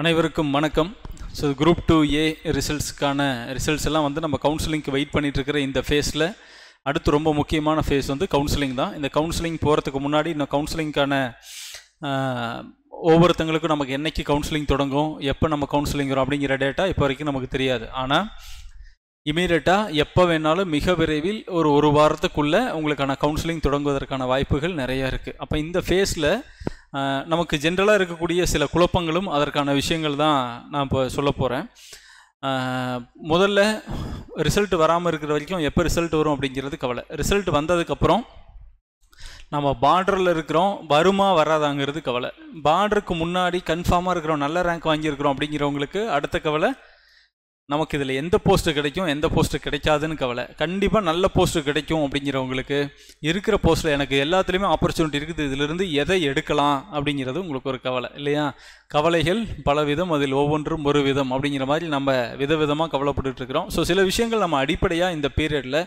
அனைவருக்கும் வணக்கம் so group two A ரிசல்ட்ஸ்க்கான ரிசல்ட்ஸ் எல்லாம் வந்து நம்ம கவுன்சிலிங்க்கு வெயிட் இருக்கிற இந்த ஃபேஸில் அடுத்து ரொம்ப முக்கியமான ஃபேஸ் வந்து கவுன்சிலிங் தான் இந்த கவுன்சிலிங் போகிறதுக்கு முன்னாடி இந்த கவுன்சிலிங்க்கான ஒவ்வொருத்தங்களுக்கும் நமக்கு என்னைக்கு கவுன்சிலிங் தொடங்கும் எப்போ நம்ம கவுன்சிலிங் வரும் அப்படிங்கிற டேட்டா இப்போ வரைக்கும் நமக்கு தெரியாது ஆனால் இமீடியட்டாக எப்போ வேணாலும் மிக விரைவில் ஒரு ஒரு வாரத்துக்குள்ளே உங்களுக்கான கவுன்சிலிங் தொடங்குவதற்கான வாய்ப்புகள் நிறையா இருக்குது அப்போ இந்த ஃபேஸில் நமக்கு ஜென்ரலாக இருக்கக்கூடிய சில குழப்பங்களும் அதற்கான விஷயங்கள் தான் நான் இப்போ சொல்ல போகிறேன் முதல்ல ரிசல்ட் வராமல் இருக்கிற வரைக்கும் எப்போ ரிசல்ட் வரும் அப்படிங்கிறது கவலை ரிசல்ட் வந்ததுக்கப்புறம் நம்ம பார்டரில் இருக்கிறோம் வருமா வராதாங்கிறது கவலை பார்டருக்கு முன்னாடி கன்ஃபார்மாக இருக்கிறோம் நல்ல ரேங்க் வாங்கியிருக்கிறோம் அப்படிங்கிறவங்களுக்கு அடுத்த கவலை நமக்கு இதில் எந்த போஸ்ட்டு கிடைக்கும் எந்த போஸ்ட்டு கிடைக்காதுன்னு கவலை கண்டிப்பாக நல்ல போஸ்ட்டு கிடைக்கும் அப்படிங்கிறவங்களுக்கு இருக்கிற போஸ்ட்டில் எனக்கு எல்லாத்துலேயுமே ஆப்பர்ச்சுனிட்டி இருக்குது இதிலிருந்து எதை எடுக்கலாம் அப்படிங்கிறது உங்களுக்கு ஒரு கவலை இல்லையா கவலைகள் பலவிதம் அதில் ஒவ்வொன்றும் ஒரு விதம் அப்படிங்கிற மாதிரி நம்ம விதவிதமாக கவலைப்பட்டுட்டு இருக்கிறோம் ஸோ சில விஷயங்கள் நம்ம அடிப்படையாக இந்த பீரியடில்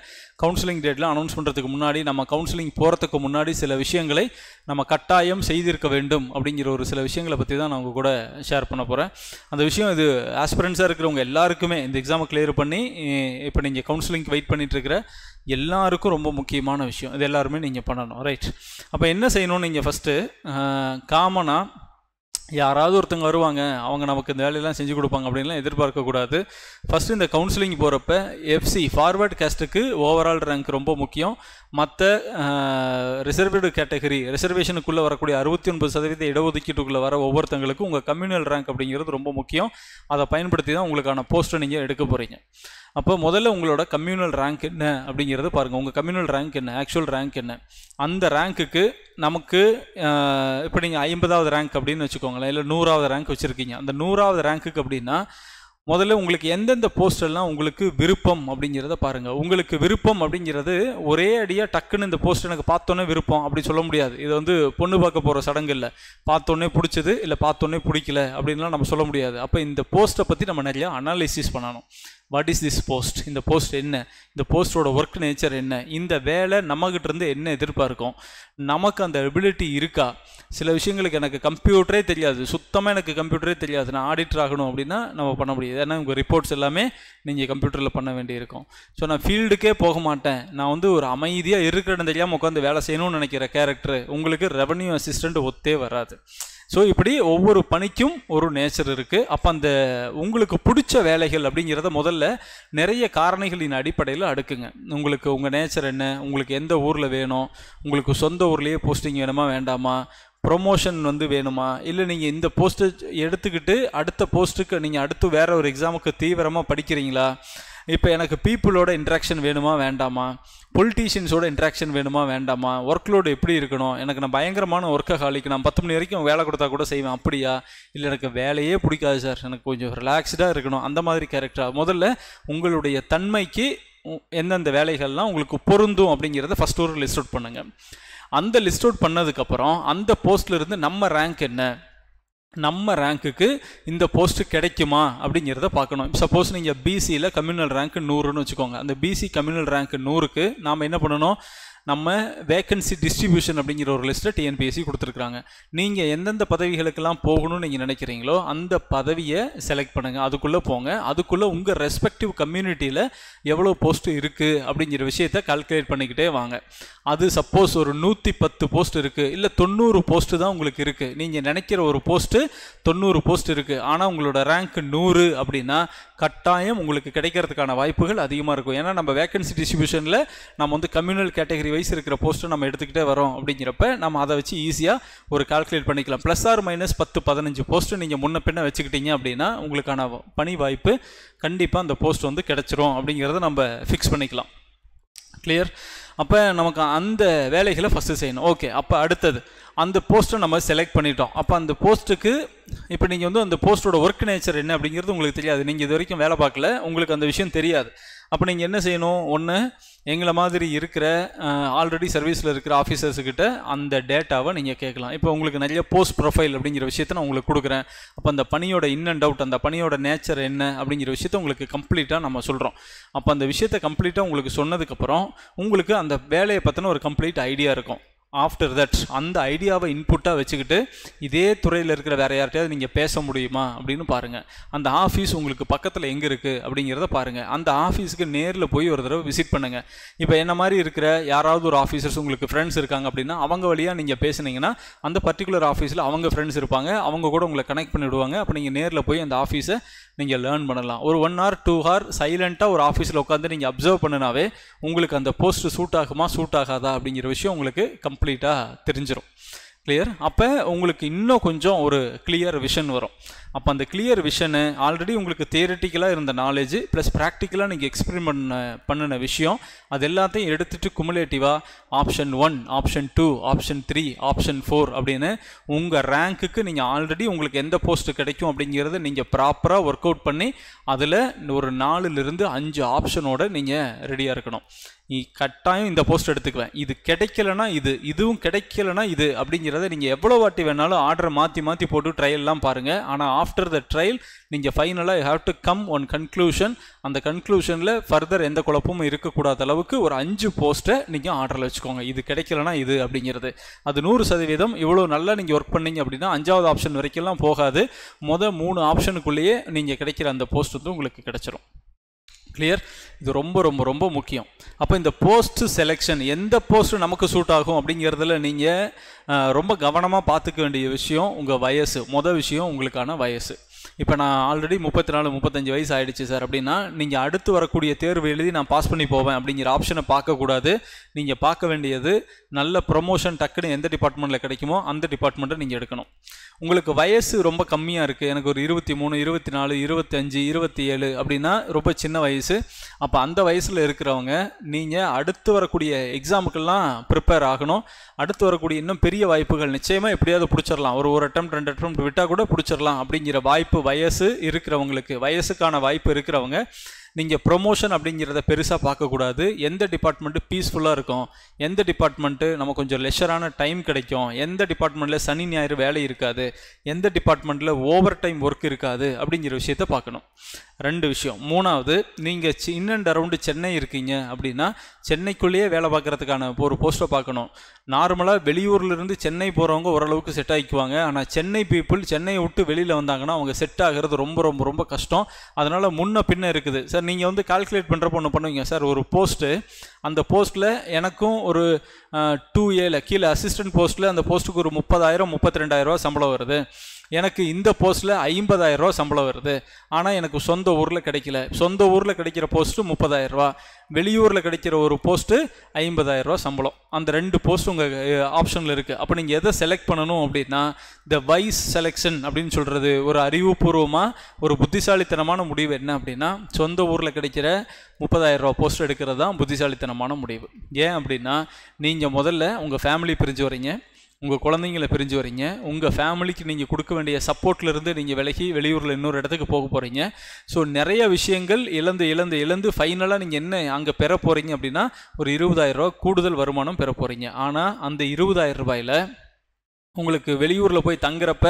கவுன்சிலிங் டேட்டில் அனௌன்ஸ் பண்ணுறதுக்கு முன்னாடி நம்ம கவுன்சிலிங் போகிறதுக்கு முன்னாடி சில விஷயங்களை நம்ம கட்டாயம் செய்திருக்க வேண்டும் அப்படிங்கிற ஒரு சில விஷயங்களை பற்றி தான் நான் உங்கள் கூட ஷேர் பண்ண போகிறேன் அந்த விஷயம் இது ஆஸ்பிரன்ஸாக இருக்கிறவங்க எல்லாருக்குமே இந்த எக்ஸாமை கிளியர் பண்ணி இப்போ நீங்கள் கவுன்சிலிங்க்கு வெயிட் பண்ணிகிட்ருக்கிற எல்லாருக்கும் ரொம்ப முக்கியமான விஷயம் இது எல்லாருமே நீங்கள் பண்ணணும் ரைட் அப்போ என்ன செய்யணும்னு நீங்கள் ஃபஸ்ட்டு காமனாக யாராவது ஒருத்தங்க வருவாங்க அவங்க நமக்கு இந்த வேலையெல்லாம் செஞ்சு கொடுப்பாங்க அப்படின்லாம் எதிர்பார்க்கக்கூடாது ஃபர்ஸ்ட் இந்த கவுன்சிலிங் போகிறப்ப எஃப்சி ஃபார்வர்ட் கேஸ்ட்டுக்கு ஓவரால் ரேங்க் ரொம்ப முக்கியம் மற்ற ரிசர்வ்டு கேட்டகரி ரிசர்வேஷனுக்குள்ளே வரக்கூடிய அறுபத்தி ஒன்பது சதவீத இடஒதுக்கீட்டுக்குள்ளே வர ஒவ்வொருத்தங்களுக்கும் உங்கள் கம்யூனல் ரேங்க் அப்படிங்கிறது ரொம்ப முக்கியம் அதை பயன்படுத்தி தான் உங்களுக்கான போஸ்ட்டை நீங்கள் எடுக்க போகிறீங்க அப்போ முதல்ல உங்களோட கம்யூனல் ரேங்க் என்ன அப்படிங்கிறத பாருங்கள் உங்கள் கம்யூனல் ரேங்க் என்ன ஆக்சுவல் ரேங்க் என்ன அந்த ரேங்க்குக்கு நமக்கு இப்போ நீங்கள் ஐம்பதாவது ரேங்க் அப்படின்னு வச்சுக்கோங்களேன் இல்லை நூறாவது ரேங்க் வச்சுருக்கீங்க அந்த நூறாவது ரேங்க்குக்கு அப்படின்னா முதல்ல உங்களுக்கு எந்தெந்த போஸ்டெல்லாம் உங்களுக்கு விருப்பம் அப்படிங்கிறத பாருங்கள் உங்களுக்கு விருப்பம் அப்படிங்கிறது ஒரே அடியாக டக்குன்னு இந்த போஸ்ட் எனக்கு பார்த்தோன்னே விருப்பம் அப்படி சொல்ல முடியாது இது வந்து பொண்ணு பார்க்க போகிற சடங்கு இல்லை பார்த்தோன்னே பிடிச்சது இல்லை பார்த்தோன்னே பிடிக்கல அப்படின்லாம் நம்ம சொல்ல முடியாது அப்போ இந்த போஸ்ட்டை பற்றி நம்ம நிறையா அனாலிசிஸ் பண்ணணும் வாட் இஸ் திஸ் போஸ்ட் இந்த போஸ்ட் என்ன இந்த போஸ்ட்டோட ஒர்க் நேச்சர் என்ன இந்த வேலை நம்மகிட்ட இருந்து என்ன எதிர்பார்க்கும் நமக்கு அந்த எபிலிட்டி இருக்கா சில விஷயங்களுக்கு எனக்கு கம்ப்யூட்டரே தெரியாது சுத்தமாக எனக்கு கம்ப்யூட்டரே தெரியாது நான் ஆடிட்டர் ஆகணும் அப்படின்னா நம்ம பண்ண முடியாது ஏன்னா உங்கள் ரிப்போர்ட்ஸ் எல்லாமே நீங்கள் கம்ப்யூட்டரில் பண்ண வேண்டியிருக்கும் ஸோ நான் ஃபீல்டுக்கே போக மாட்டேன் நான் வந்து ஒரு அமைதியாக இருக்கிறேன்னு தெரியாமல் உட்காந்து வேலை செய்யணும்னு நினைக்கிற கேரக்டர் உங்களுக்கு ரெவன்யூ அசிஸ்டண்ட் ஒத்தே வராது ஸோ இப்படி ஒவ்வொரு பணிக்கும் ஒரு நேச்சர் இருக்குது அப்போ அந்த உங்களுக்கு பிடிச்ச வேலைகள் அப்படிங்கிறத முதல்ல நிறைய காரணிகளின் அடிப்படையில் அடுக்குங்க உங்களுக்கு உங்கள் நேச்சர் என்ன உங்களுக்கு எந்த ஊரில் வேணும் உங்களுக்கு சொந்த ஊர்லேயே போஸ்டிங் வேணுமா வேண்டாமா ப்ரொமோஷன் வந்து வேணுமா இல்லை நீங்கள் இந்த போஸ்ட்டு எடுத்துக்கிட்டு அடுத்த போஸ்ட்டுக்கு நீங்கள் அடுத்து வேறு ஒரு எக்ஸாமுக்கு தீவிரமாக படிக்கிறீங்களா இப்போ எனக்கு பீப்புளோட இன்ட்ராக்ஷன் வேணுமா வேண்டாமா பொலிட்டீஷியன்ஸோட இன்ட்ராக்ஷன் வேணுமா வேண்டாமா ஒர்க் லோடு எப்படி இருக்கணும் எனக்கு நான் பயங்கரமான ஒர்க்கை காலிக்கு நான் பத்து மணி வரைக்கும் வேலை கொடுத்தா கூட செய்வேன் அப்படியா இல்லை எனக்கு வேலையே பிடிக்காது சார் எனக்கு கொஞ்சம் ரிலாக்ஸ்டாக இருக்கணும் அந்த மாதிரி கேரக்டராக முதல்ல உங்களுடைய தன்மைக்கு எந்தெந்த வேலைகள்லாம் உங்களுக்கு பொருந்தும் அப்படிங்கிறத ஃபஸ்ட் ஒரு லிஸ்ட் அவுட் பண்ணுங்கள் அந்த லிஸ்ட் அவுட் பண்ணதுக்கப்புறம் அந்த போஸ்ட்லேருந்து நம்ம ரேங்க் என்ன நம்ம ரேங்க்குக்கு இந்த போஸ்ட் கிடைக்குமா அப்படிங்கிறத பார்க்கணும் சப்போஸ் நீங்கள் பிசியில் கம்யூனல் ரேங்க் நூறுன்னு வச்சுக்கோங்க அந்த பிசி கம்யூனல் ரேங்க் நூறுக்கு நாம் என்ன பண்ணணும் நம்ம வேகன்சி டிஸ்ட்ரிபியூஷன் அப்படிங்கிற ஒரு லிஸ்ட்டில் டிஎன்பிஎஸ்சி கொடுத்துருக்குறாங்க நீங்கள் எந்தெந்த பதவிகளுக்கெல்லாம் போகணும்னு நீங்கள் நினைக்கிறீங்களோ அந்த பதவியை செலக்ட் பண்ணுங்கள் அதுக்குள்ளே போங்க அதுக்குள்ளே உங்கள் ரெஸ்பெக்டிவ் கம்யூனிட்டியில் எவ்வளோ போஸ்ட் இருக்குது அப்படிங்கிற விஷயத்த கால்குலேட் பண்ணிக்கிட்டே வாங்க அது சப்போஸ் ஒரு நூற்றி பத்து போஸ்ட் இருக்குது இல்லை தொண்ணூறு போஸ்ட்டு தான் உங்களுக்கு இருக்குது நீங்கள் நினைக்கிற ஒரு போஸ்ட்டு தொண்ணூறு போஸ்ட் இருக்குது ஆனால் உங்களோட ரேங்க் நூறு அப்படின்னா கட்டாயம் உங்களுக்கு கிடைக்கிறதுக்கான வாய்ப்புகள் அதிகமாக இருக்கும் ஏன்னா நம்ம வேக்கன்சி டிஸ்ட்ரிபியூஷனில் நம்ம வந்து கம்யூனல் கேட்டகரி வயசு இருக்கிற போஸ்ட்டும் நம்ம எடுத்துக்கிட்டே வரோம் அப்படிங்கிறப்ப நம்ம அதை வச்சு ஈஸியாக ஒரு கால்குலேட் பண்ணிக்கலாம் ப்ளஸ் ஆர் மைனஸ் பத்து பதினஞ்சு போஸ்ட்டு நீங்கள் முன்ன பின்ன வச்சுக்கிட்டீங்க அப்படின்னா உங்களுக்கான பணி வாய்ப்பு கண்டிப்பாக அந்த போஸ்ட் வந்து கிடச்சிரும் அப்படிங்கிறத நம்ம ஃபிக்ஸ் பண்ணிக்கலாம் கிளியர் அப்போ நமக்கு அந்த வேலைகளை ஃபஸ்ட்டு செய்யணும் ஓகே அப்போ அடுத்தது அந்த போஸ்ட்டை நம்ம செலக்ட் பண்ணிட்டோம் அப்போ அந்த போஸ்ட்டுக்கு இப்போ நீங்கள் வந்து அந்த போஸ்ட்டோட ஒர்க் நேச்சர் என்ன அப்படிங்கிறது உங்களுக்கு தெரியாது நீங்கள் இது வரைக்கும் வேலை பார்க்கல உங்களுக்கு அந்த விஷயம் தெரியாது அப்போ நீங்கள் என்ன செய்யணும் ஒன்று எங்களை மாதிரி இருக்கிற ஆல்ரெடி சர்வீஸில் இருக்கிற ஆஃபீஸர்ஸுக்கிட்ட அந்த டேட்டாவை நீங்கள் கேட்கலாம் இப்போ உங்களுக்கு நிறைய போஸ்ட் ப்ரொஃபைல் அப்படிங்கிற விஷயத்த நான் உங்களுக்கு கொடுக்குறேன் அப்போ அந்த பணியோட இன் அண்ட் அவுட் அந்த பணியோட நேச்சர் என்ன அப்படிங்கிற விஷயத்த உங்களுக்கு கம்ப்ளீட்டாக நம்ம சொல்கிறோம் அப்போ அந்த விஷயத்தை கம்ப்ளீட்டாக உங்களுக்கு சொன்னதுக்கப்புறம் உங்களுக்கு அந்த வேலையை பற்றின ஒரு கம்ப்ளீட் ஐடியா இருக்கும் ஆஃப்டர் தட் அந்த ஐடியாவை இன்புட்டாக வச்சுக்கிட்டு இதே துறையில் இருக்கிற வேற யார்கிட்டயாவது நீங்கள் பேச முடியுமா அப்படின்னு பாருங்கள் அந்த ஆஃபீஸ் உங்களுக்கு பக்கத்தில் எங்கே இருக்குது அப்படிங்கிறத பாருங்கள் அந்த ஆஃபீஸுக்கு நேரில் போய் ஒரு தடவை விசிட் பண்ணுங்கள் இப்போ என்ன மாதிரி இருக்கிற யாராவது ஒரு ஆஃபீஸர்ஸ் உங்களுக்கு ஃப்ரெண்ட்ஸ் இருக்காங்க அப்படின்னா அவங்க வழியாக நீங்கள் பேசுனீங்கன்னா அந்த பர்டிகுலர் ஆஃபீஸில் அவங்க ஃப்ரெண்ட்ஸ் இருப்பாங்க அவங்க கூட உங்களை கனெக்ட் பண்ணிவிடுவாங்க அப்போ நீங்கள் நேரில் போய் அந்த ஆஃபீஸை நீங்கள் லேர்ன் பண்ணலாம் ஒரு ஒன் ஹவர் டூ ஹவர் சைலண்ட்டாக ஒரு ஆஃபீஸில் உட்காந்து நீங்கள் அப்சர்வ் பண்ணினாவே உங்களுக்கு அந்த போஸ்ட் சூட் ஆகுமா சூட் ஆகாதா அப்படிங்கிற விஷயம் உங்களுக்கு கம்ப்ளீட் கம்ப்ளீட்டாக தெரிஞ்சிடும் கிளியர் அப்போ உங்களுக்கு இன்னும் கொஞ்சம் ஒரு கிளியர் விஷன் வரும் அப்போ அந்த கிளியர் விஷனு ஆல்ரெடி உங்களுக்கு தியரட்டிக்கலாக இருந்த நாலேஜ் ப்ளஸ் ப்ராக்டிக்கலாக நீங்கள் எக்ஸ்பிரிமெண்ட் பண்ண பண்ணின விஷயம் அது எல்லாத்தையும் எடுத்துகிட்டு குமுலேட்டிவாக option one option two option three option four அப்படின்னு உங்கள் ரேங்க்குக்கு நீங்கள் ஆல்ரெடி உங்களுக்கு எந்த போஸ்ட் கிடைக்கும் அப்படிங்கிறத நீங்கள் ப்ராப்பராக ஒர்க் அவுட் பண்ணி அதில் ஒரு நாலுலேருந்து அஞ்சு ஆப்ஷனோடு நீங்கள் ரெடியாக இருக்கணும் நீ கட்டாயம் இந்த போஸ்ட் எடுத்துக்குவேன் இது கிடைக்கலனா இது இதுவும் கிடைக்கலனா இது அப்படிங்கிறத நீங்கள் எவ்வளோ வாட்டி வேணாலும் ஆர்டரை மாற்றி மாற்றி போட்டு ட்ரையல்லாம் பாருங்கள் ஆனால் ஆஃப்டர் த ட்ரையல் நீங்கள் ஃபைனலாக have to come one conclusion அந்த கன்க்ளூஷனில் ஃபர்தர் எந்த குழப்பமும் இருக்கக்கூடாத அளவுக்கு ஒரு அஞ்சு போஸ்ட்டை நீங்கள் ஆர்டரில் வச்சுக்கோங்க இது கிடைக்கலனா இது அப்படிங்கிறது அது நூறு சதவீதம் இவ்வளோ நல்லா நீங்கள் ஒர்க் பண்ணீங்க அப்படின்னா அஞ்சாவது ஆப்ஷன் வரைக்கும்லாம் போகாது மொதல் மூணு ஆப்ஷனுக்குள்ளேயே நீங்கள் கிடைக்கிற அந்த போஸ்ட் வந்து உங்களுக்கு கிடச்சிரும் கிளியர் இது ரொம்ப ரொம்ப ரொம்ப முக்கியம் அப்போ இந்த போஸ்ட் செலெக்ஷன் எந்த போஸ்ட் நமக்கு சூட் ஆகும் அப்படிங்கிறதுல நீங்கள் ரொம்ப கவனமாக பார்த்துக்க வேண்டிய விஷயம் உங்கள் வயசு மொதல் விஷயம் உங்களுக்கான வயசு இப்போ நான் ஆல்ரெடி முப்பத்தி நாலு முப்பத்தஞ்சு வயசு ஆகிடுச்சு சார் அப்படின்னா நீங்கள் அடுத்து வரக்கூடிய தேர்வு எழுதி நான் பாஸ் பண்ணி போவேன் அப்படிங்கிற ஆப்ஷனை பார்க்கக்கூடாது நீங்கள் பார்க்க வேண்டியது நல்ல ப்ரொமோஷன் டக்குன்னு எந்த டிபார்ட்மெண்ட்டில் கிடைக்குமோ அந்த டிபார்ட்மெண்ட்டை நீங்கள் எடுக்கணும் உங்களுக்கு வயசு ரொம்ப கம்மியாக இருக்குது எனக்கு ஒரு இருபத்தி மூணு இருபத்தி நாலு இருபத்தஞ்சு இருபத்தி ஏழு அப்படின்னா ரொம்ப சின்ன வயசு அப்போ அந்த வயசில் இருக்கிறவங்க நீங்கள் அடுத்து வரக்கூடிய எக்ஸாமுக்கெல்லாம் ப்ரிப்பேர் ஆகணும் அடுத்து வரக்கூடிய இன்னும் பெரிய வாய்ப்புகள் நிச்சயமாக எப்படியாவது பிடிச்சிடலாம் ஒரு ஒரு அட்டம் ரெண்டு அட்டம் விட்டால் கூட பிடிச்சிடலாம் அப்படிங்கிற வாய்ப்பு வயசு இருக்கிறவங்களுக்கு வயசுக்கான வாய்ப்பு இருக்கிறவங்க நீங்கள் ப்ரொமோஷன் அப்படிங்கிறத பெருசாக பார்க்கக்கூடாது எந்த டிபார்ட்மெண்ட்டு பீஸ்ஃபுல்லாக இருக்கும் எந்த டிபார்ட்மெண்ட்டு நம்ம கொஞ்சம் லெஷரான டைம் கிடைக்கும் எந்த டிபார்ட்மெண்ட்டில் சனி ஞாயிறு வேலை இருக்காது எந்த டிபார்ட்மெண்ட்டில் ஓவர் டைம் ஒர்க் இருக்காது அப்படிங்கிற விஷயத்த பார்க்கணும் ரெண்டு விஷயம் மூணாவது நீங்கள் இன் அண்ட் அரவுண்டு சென்னை இருக்கீங்க அப்படின்னா சென்னைக்குள்ளேயே வேலை பார்க்குறதுக்கான ஒரு போஸ்ட்டை பார்க்கணும் நார்மலாக வெளியூர்லேருந்து சென்னை போகிறவங்க ஓரளவுக்கு செட் ஆகிக்குவாங்க ஆனால் சென்னை பீப்புள் சென்னையை விட்டு வெளியில் வந்தாங்கன்னா அவங்க செட் ஆகிறது ரொம்ப ரொம்ப ரொம்ப கஷ்டம் அதனால் முன்ன பின்ன இருக்குது சார் நீங்கள் வந்து கால்குலேட் பண்ணுறப்ப ஒன்று பண்ணுவீங்க சார் ஒரு போஸ்ட்டு அந்த போஸ்ட்டில் எனக்கும் ஒரு டூ ஏல கீழே அசிஸ்டன்ட் போஸ்ட்டில் அந்த போஸ்ட்டுக்கு ஒரு முப்பதாயிரம் முப்பத்தி ரெண்டாயிரரூவா சம்பளம் வருது எனக்கு இந்த போஸ்ட்டில் ரூபா சம்பளம் வருது ஆனால் எனக்கு சொந்த ஊரில் கிடைக்கல சொந்த ஊரில் கிடைக்கிற போஸ்ட்டு ரூபா வெளியூரில் கிடைக்கிற ஒரு போஸ்ட்டு ரூபா சம்பளம் அந்த ரெண்டு போஸ்ட் உங்கள் ஆப்ஷனில் இருக்குது அப்போ நீங்கள் எதை செலக்ட் பண்ணணும் அப்படின்னா த வைஸ் செலெக்ஷன் அப்படின்னு சொல்கிறது ஒரு அறிவுபூர்வமாக ஒரு புத்திசாலித்தனமான முடிவு என்ன அப்படின்னா சொந்த ஊரில் கிடைக்கிற ரூபா போஸ்ட் எடுக்கிறது தான் புத்திசாலித்தனமான முடிவு ஏன் அப்படின்னா நீங்கள் முதல்ல உங்கள் ஃபேமிலி பிரிஞ்சு வரீங்க உங்கள் குழந்தைங்களை பிரிஞ்சு வரீங்க உங்கள் ஃபேமிலிக்கு நீங்கள் கொடுக்க வேண்டிய சப்போர்ட்லேருந்து நீங்கள் விலகி வெளியூரில் இன்னொரு இடத்துக்கு போக போகிறீங்க ஸோ நிறைய விஷயங்கள் இழந்து இழந்து இழந்து ஃபைனலாக நீங்கள் என்ன அங்கே பெற போகிறீங்க அப்படின்னா ஒரு ரூபா கூடுதல் வருமானம் பெற போகிறீங்க ஆனால் அந்த இருபதாயிரம் ரூபாயில் உங்களுக்கு வெளியூரில் போய் தங்குறப்ப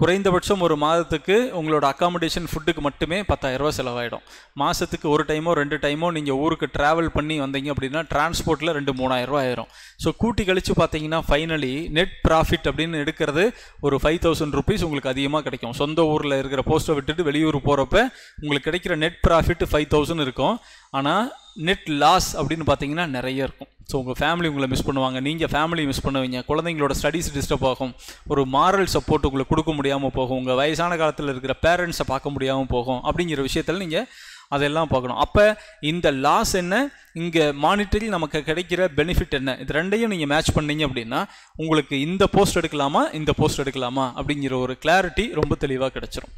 குறைந்தபட்சம் ஒரு மாதத்துக்கு உங்களோட அக்காமடேஷன் ஃபுட்டுக்கு மட்டுமே ரூபா செலவாயிடும் மாதத்துக்கு ஒரு டைமோ ரெண்டு டைமோ நீங்கள் ஊருக்கு ட்ராவல் பண்ணி வந்தீங்க அப்படின்னா டிரான்ஸ்போர்ட்டில் ரெண்டு மூணாயிரரூபா ஆயிரும் ஸோ கூட்டி கழித்து பார்த்தீங்கன்னா ஃபைனலி நெட் ப்ராஃபிட் அப்படின்னு எடுக்கிறது ஒரு ஃபைவ் தௌசண்ட் ருபீஸ் உங்களுக்கு அதிகமாக கிடைக்கும் சொந்த ஊரில் இருக்கிற போஸ்ட்டை விட்டுட்டு வெளியூர் போகிறப்ப உங்களுக்கு கிடைக்கிற நெட் ப்ராஃபிட் ஃபைவ் தௌசண்ட் இருக்கும் ஆனால் நெட் லாஸ் அப்படின்னு பார்த்தீங்கன்னா நிறைய இருக்கும் ஸோ உங்கள் ஃபேமிலி உங்களை மிஸ் பண்ணுவாங்க நீங்கள் ஃபேமிலியை மிஸ் பண்ணுவீங்க குழந்தைங்களோட ஸ்டடீஸ் டிஸ்டர்ப் ஆகும் ஒரு மாரல் சப்போர்ட் உங்களுக்கு கொடுக்க முடியாமல் போகும் உங்கள் வயசான காலத்தில் இருக்கிற பேரண்ட்ஸை பார்க்க முடியாமல் போகும் அப்படிங்கிற விஷயத்தில் நீங்கள் அதெல்லாம் பார்க்கணும் அப்போ இந்த லாஸ் என்ன இங்கே மானிட்டரி நமக்கு கிடைக்கிற பெனிஃபிட் என்ன இது ரெண்டையும் நீங்கள் மேட்ச் பண்ணீங்க அப்படின்னா உங்களுக்கு இந்த போஸ்ட் எடுக்கலாமா இந்த போஸ்ட் எடுக்கலாமா அப்படிங்கிற ஒரு கிளாரிட்டி ரொம்ப தெளிவாக கிடச்சிரும்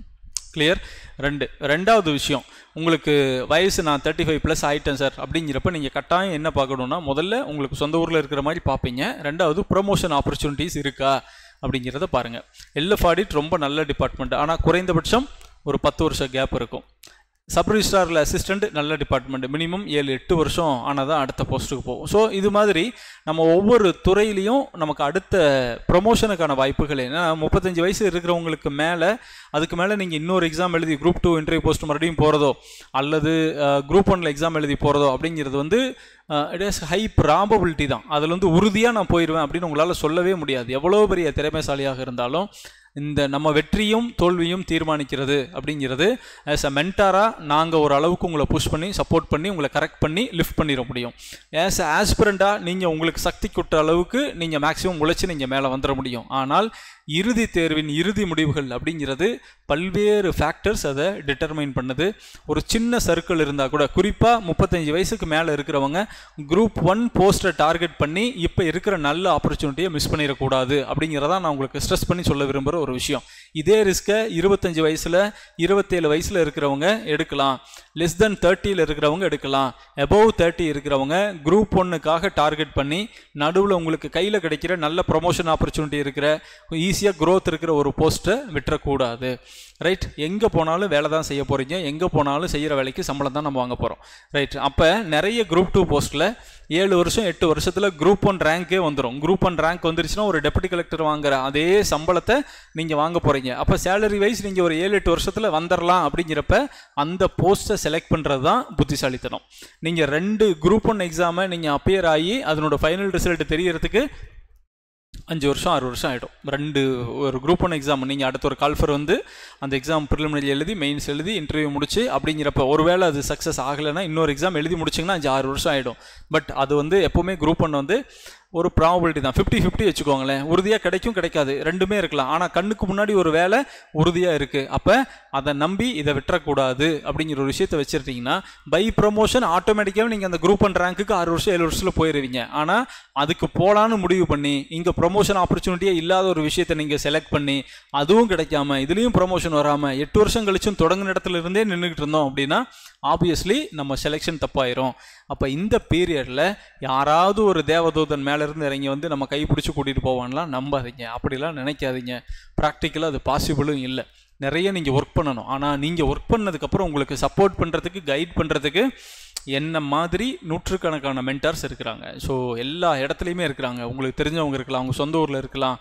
கிளியர் ரெண்டு ரெண்டாவது விஷயம் உங்களுக்கு வயசு நான் தேர்ட்டி ஃபைவ் ப்ளஸ் ஆகிட்டேன் சார் அப்படிங்கிறப்ப நீங்கள் கட்டாயம் என்ன பார்க்கணுன்னா முதல்ல உங்களுக்கு சொந்த ஊரில் இருக்கிற மாதிரி பார்ப்பீங்க ரெண்டாவது ப்ரொமோஷன் ஆப்பர்ச்சுனிட்டிஸ் இருக்கா அப்படிங்கிறத பாருங்கள் எல்எஃப் ஆடிட் ரொம்ப நல்ல டிபார்ட்மெண்ட் ஆனால் குறைந்தபட்சம் ஒரு பத்து வருஷம் கேப் இருக்கும் சப் ரிஜிஸ்ட்ராரில் அசிஸ்டண்ட் நல்ல டிபார்ட்மெண்ட் மினிமம் ஏழு எட்டு வருஷம் ஆனால் தான் அடுத்த போஸ்ட்டுக்கு போகும் ஸோ இது மாதிரி நம்ம ஒவ்வொரு துறையிலையும் நமக்கு அடுத்த ப்ரொமோஷனுக்கான வாய்ப்புகள் ஏன்னா முப்பத்தஞ்சு வயசு இருக்கிறவங்களுக்கு மேலே அதுக்கு மேலே நீங்கள் இன்னொரு எக்ஸாம் எழுதி குரூப் டூ இன்டர்வியூ போஸ்ட் மறுபடியும் போகிறதோ அல்லது குரூப் ஒன்ல எக்ஸாம் எழுதி போகிறதோ அப்படிங்கிறது வந்து இட் இஸ் ஹை ப்ராபபிலிட்டி தான் அதில் வந்து உறுதியாக நான் போயிடுவேன் அப்படின்னு உங்களால் சொல்லவே முடியாது எவ்வளோ பெரிய திறமைசாலியாக இருந்தாலும் இந்த நம்ம வெற்றியும் தோல்வியும் தீர்மானிக்கிறது அப்படிங்கிறது ஆஸ் அ மென்டாராக நாங்கள் ஒரு அளவுக்கு உங்களை புஷ் பண்ணி சப்போர்ட் பண்ணி உங்களை கரெக்ட் பண்ணி லிஃப்ட் பண்ணிட முடியும் ஆஸ் அ ஆஸ்பிரண்டாக நீங்கள் உங்களுக்கு சக்தி கொட்ட அளவுக்கு நீங்கள் மேக்ஸிமம் உழைச்சி நீங்கள் மேலே வந்துட முடியும் ஆனால் இறுதி தேர்வின் இறுதி முடிவுகள் அப்படிங்கிறது பல்வேறு ஃபேக்டர்ஸ் அதை டிட்டர்மைன் பண்ணுது ஒரு சின்ன சர்க்கிள் இருந்தால் கூட குறிப்பாக முப்பத்தஞ்சு வயசுக்கு மேலே இருக்கிறவங்க குரூப் ஒன் போஸ்ட்டை டார்கெட் பண்ணி இப்போ இருக்கிற நல்ல ஆப்பர்ச்சுனிட்டியை மிஸ் பண்ணிடக்கூடாது அப்படிங்கிறதான் நான் உங்களுக்கு ஸ்ட்ரெஸ் பண்ணி சொல்ல விரும்புகிற ஒரு விஷயம் இதே ரிஸ்க்கை இருபத்தஞ்சு வயசில் இருபத்தேழு வயசில் இருக்கிறவங்க எடுக்கலாம் லெஸ் தென் தேர்ட்டியில் இருக்கிறவங்க எடுக்கலாம் அபோவ் தேர்ட்டி இருக்கிறவங்க குரூப் ஒன்னுக்காக டார்கெட் பண்ணி நடுவில் உங்களுக்கு கையில் கிடைக்கிற நல்ல ப்ரொமோஷன் ஆப்பர்ச்சுனிட்டி இருக்கிற ஈஸி ஈஸியாக க்ரோத் இருக்கிற ஒரு போஸ்ட்டை விட்டுறக்கூடாது ரைட் எங்கே போனாலும் வேலை தான் செய்ய போகிறீங்க எங்கே போனாலும் செய்கிற வேலைக்கு சம்பளம் தான் நம்ம வாங்க போகிறோம் ரைட் அப்போ நிறைய குரூப் டூ போஸ்ட்டில் ஏழு வருஷம் எட்டு வருஷத்தில் குரூப் ஒன் ரேங்க்கே வந்துடும் குரூப் ஒன் ரேங்க் வந்துருச்சுன்னா ஒரு டெப்டி கலெக்டர் வாங்குற அதே சம்பளத்தை நீங்கள் வாங்க போகிறீங்க அப்போ சேலரி வைஸ் நீங்கள் ஒரு ஏழு எட்டு வருஷத்தில் வந்துடலாம் அப்படிங்கிறப்ப அந்த போஸ்ட்டை செலக்ட் பண்ணுறது தான் புத்திசாலித்தனம் நீங்கள் ரெண்டு குரூப் ஒன் எக்ஸாமை நீங்கள் அப்பியர் ஆகி அதனோட ஃபைனல் ரிசல்ட் தெரிகிறதுக்கு அஞ்சு வருஷம் ஆறு வருஷம் ஆகிடும் ரெண்டு ஒரு குரூப் ஒன் எக்ஸாம் நீங்கள் அடுத்த ஒரு கால்ஃபர் வந்து அந்த எக்ஸாம் ப்ரிலிமினரி எழுதி மெயின்ஸ் எழுதி இன்டர்வியூ முடிச்சு அப்படிங்கிறப்ப ஒரு வேளை அது சக்ஸஸ் ஆகலைன்னா இன்னொரு எக்ஸாம் எழுதி முடிச்சிங்கன்னா அஞ்சு ஆறு வருஷம் ஆகிடும் பட் அது வந்து எப்போவுமே குரூப் ஒன் வந்து ஒரு ப்ராபபிலிட்டி தான் ஃபிஃப்டி ஃபிஃப்டி வச்சுக்கோங்களேன் உறுதியாக கிடைக்கும் கிடைக்காது ரெண்டுமே இருக்கலாம் ஆனால் கண்ணுக்கு முன்னாடி ஒரு வேலை உறுதியாக இருக்குது அப்போ அதை நம்பி இதை விட்டுறக்கூடாது அப்படிங்கிற ஒரு விஷயத்தை வச்சுருட்டிங்கன்னா பை ப்ரமோஷன் ஆட்டோமேட்டிக்காக நீங்கள் அந்த குரூப் அண்ட் ரேங்க்குக்கு ஆறு வருஷம் ஏழு வருஷத்தில் போயிடுவீங்க ஆனால் அதுக்கு போகலான்னு முடிவு பண்ணி இங்கே ப்ரொமோஷன் ஆப்பர்ச்சுனிட்டியே இல்லாத ஒரு விஷயத்தை நீங்கள் செலக்ட் பண்ணி அதுவும் கிடைக்காம இதுலேயும் ப்ரொமோஷன் வராமல் எட்டு வருஷம் கழிச்சும் தொடங்கின இடத்துல இருந்தே நின்றுக்கிட்டு இருந்தோம் அப்படின்னா ஆப்வியஸ்லி நம்ம செலெக்ஷன் தப்பாயிரும் அப்போ இந்த பீரியடில் யாராவது ஒரு தேவதூதன் மேலே மேலேருந்து இறங்கி வந்து நம்ம கை பிடிச்சி கூட்டிகிட்டு போவான்லாம் நம்பாதீங்க அப்படிலாம் நினைக்காதீங்க ப்ராக்டிக்கலாக அது பாசிபிளும் இல்லை நிறைய நீங்கள் ஒர்க் பண்ணணும் ஆனால் நீங்கள் ஒர்க் பண்ணதுக்கப்புறம் உங்களுக்கு சப்போர்ட் பண்ணுறதுக்கு கைட் பண்ணுறதுக்கு என்ன மாதிரி நூற்றுக்கணக்கான மென்டார்ஸ் இருக்கிறாங்க ஸோ எல்லா இடத்துலையுமே இருக்கிறாங்க உங்களுக்கு தெரிஞ்சவங்க இருக்கலாம் அவங்க சொந்த ஊரில் இருக்கலாம்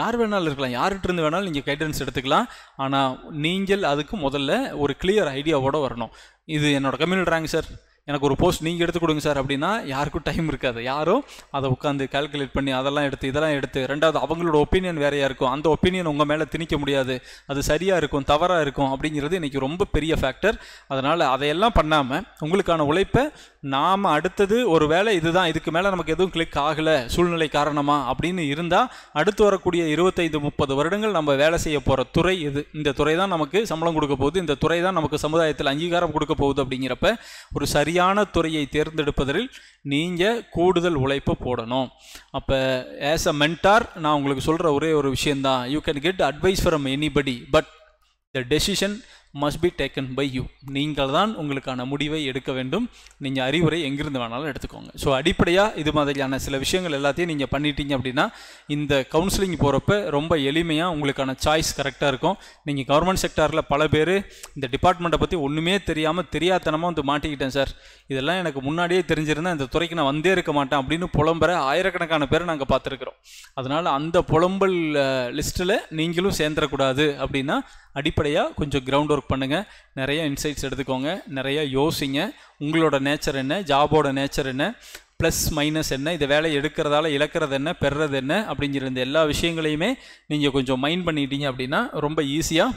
யார் வேணாலும் இருக்கலாம் யார்கிட்ட இருந்து வேணாலும் நீங்கள் கைடன்ஸ் எடுத்துக்கலாம் ஆனால் நீங்கள் அதுக்கு முதல்ல ஒரு கிளியர் ஐடியாவோடு வரணும் இது என்னோடய கம்யூனல் ரேங்க் சார் எனக்கு ஒரு போஸ்ட் நீங்கள் எடுத்து கொடுங்க சார் அப்படின்னா யாருக்கும் டைம் இருக்காது யாரும் அதை உட்காந்து கால்குலேட் பண்ணி அதெல்லாம் எடுத்து இதெல்லாம் எடுத்து ரெண்டாவது அவங்களோட ஒப்பீனியன் வேறையாக இருக்கும் அந்த ஒப்பீனியன் உங்கள் மேலே திணிக்க முடியாது அது சரியாக இருக்கும் தவறாக இருக்கும் அப்படிங்கிறது இன்றைக்கி ரொம்ப பெரிய ஃபேக்டர் அதனால் அதையெல்லாம் பண்ணாமல் உங்களுக்கான உழைப்பை நாம் அடுத்தது ஒரு வேலை இதுதான் இதுக்கு மேலே நமக்கு எதுவும் கிளிக் ஆகலை சூழ்நிலை காரணமாக அப்படின்னு இருந்தால் அடுத்து வரக்கூடிய இருபத்தைந்து முப்பது வருடங்கள் நம்ம வேலை செய்ய போகிற துறை இது இந்த துறை தான் நமக்கு சம்பளம் கொடுக்க போகுது இந்த துறை தான் நமக்கு சமுதாயத்தில் அங்கீகாரம் கொடுக்க போகுது அப்படிங்கிறப்ப ஒரு சரியான துறையை தேர்ந்தெடுப்பதில் நீங்கள் கூடுதல் உழைப்பு போடணும் அப்போ ஆஸ் அ மென்டார் நான் உங்களுக்கு சொல்கிற ஒரே ஒரு விஷயந்தான் you can get advice from anybody but the decision must be taken by you நீங்கள் தான் உங்களுக்கான முடிவை எடுக்க வேண்டும் நீங்கள் அறிவுரை எங்கிருந்து வேணாலும் எடுத்துக்கோங்க ஸோ அடிப்படையாக இது மாதிரியான சில விஷயங்கள் எல்லாத்தையும் நீங்கள் பண்ணிட்டீங்க அப்படின்னா இந்த கவுன்சிலிங் போகிறப்ப ரொம்ப எளிமையாக உங்களுக்கான சாய்ஸ் கரெக்டாக இருக்கும் நீங்கள் கவர்மெண்ட் செக்டாரில் பல பேர் இந்த டிபார்ட்மெண்ட்டை பற்றி ஒன்றுமே தெரியாமல் தெரியாதனமாக வந்து மாட்டிக்கிட்டேன் சார் இதெல்லாம் எனக்கு முன்னாடியே தெரிஞ்சிருந்தால் இந்த துறைக்கு நான் வந்தே இருக்க மாட்டேன் அப்படின்னு புலம்புற ஆயிரக்கணக்கான பேரை நாங்கள் பார்த்துருக்குறோம் அதனால் அந்த புலம்பல் லிஸ்ட்டில் நீங்களும் சேர்ந்துடக்கூடாது அப்படின்னா அடிப்படையாக கொஞ்சம் கிரவுண்ட் ஒர்க் ஒர்க் பண்ணுங்கள் நிறைய இன்சைட்ஸ் எடுத்துக்கோங்க நிறைய யோசிங்க உங்களோட நேச்சர் என்ன ஜாபோட நேச்சர் என்ன ப்ளஸ் மைனஸ் என்ன இந்த வேலையை எடுக்கிறதால இழக்கிறது என்ன பெறுறது என்ன அப்படிங்கிற இந்த எல்லா விஷயங்களையுமே நீங்கள் கொஞ்சம் மைண்ட் பண்ணிட்டீங்க அப்படின்னா ரொம்ப ஈஸியாக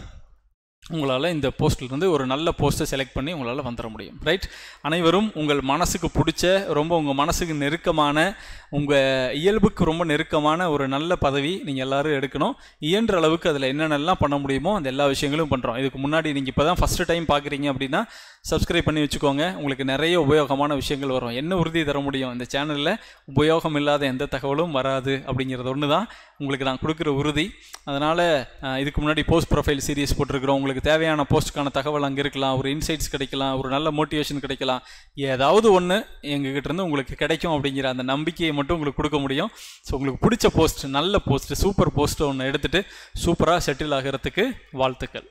உங்களால் இந்த போஸ்ட்லேருந்து ஒரு நல்ல போஸ்ட்டை செலக்ட் பண்ணி உங்களால் வந்துட முடியும் ரைட் அனைவரும் உங்கள் மனசுக்கு பிடிச்ச ரொம்ப உங்கள் மனசுக்கு நெருக்கமான உங்கள் இயல்புக்கு ரொம்ப நெருக்கமான ஒரு நல்ல பதவி நீங்கள் எல்லோரும் எடுக்கணும் இயன்ற அளவுக்கு அதில் என்னென்னலாம் பண்ண முடியுமோ அந்த எல்லா விஷயங்களும் பண்ணுறோம் இதுக்கு முன்னாடி நீங்கள் இப்போ தான் ஃபஸ்ட்டு டைம் பார்க்குறீங்க அப்படின்னா சப்ஸ்கிரைப் பண்ணி வச்சுக்கோங்க உங்களுக்கு நிறைய உபயோகமான விஷயங்கள் வரும் என்ன உறுதி தர முடியும் இந்த சேனலில் உபயோகம் இல்லாத எந்த தகவலும் வராது அப்படிங்கிறது ஒன்று தான் உங்களுக்கு நான் கொடுக்குற உறுதி அதனால் இதுக்கு முன்னாடி போஸ்ட் ப்ரொஃபைல் சீரியஸ் போட்டிருக்கிறோம் உங்களுக்கு தேவையான போஸ்ட்டுக்கான தகவல் அங்கே இருக்கலாம் ஒரு இன்சைட்ஸ் கிடைக்கலாம் ஒரு நல்ல மோட்டிவேஷன் கிடைக்கலாம் ஏதாவது ஒன்று இருந்து உங்களுக்கு கிடைக்கும் அப்படிங்கிற அந்த நம்பிக்கையை மட்டும் உங்களுக்கு கொடுக்க முடியும் ஸோ உங்களுக்கு பிடிச்ச போஸ்ட் நல்ல போஸ்ட்டு சூப்பர் போஸ்ட்டு ஒன்று எடுத்துகிட்டு சூப்பராக செட்டில் ஆகிறதுக்கு வாழ்த்துக்கள்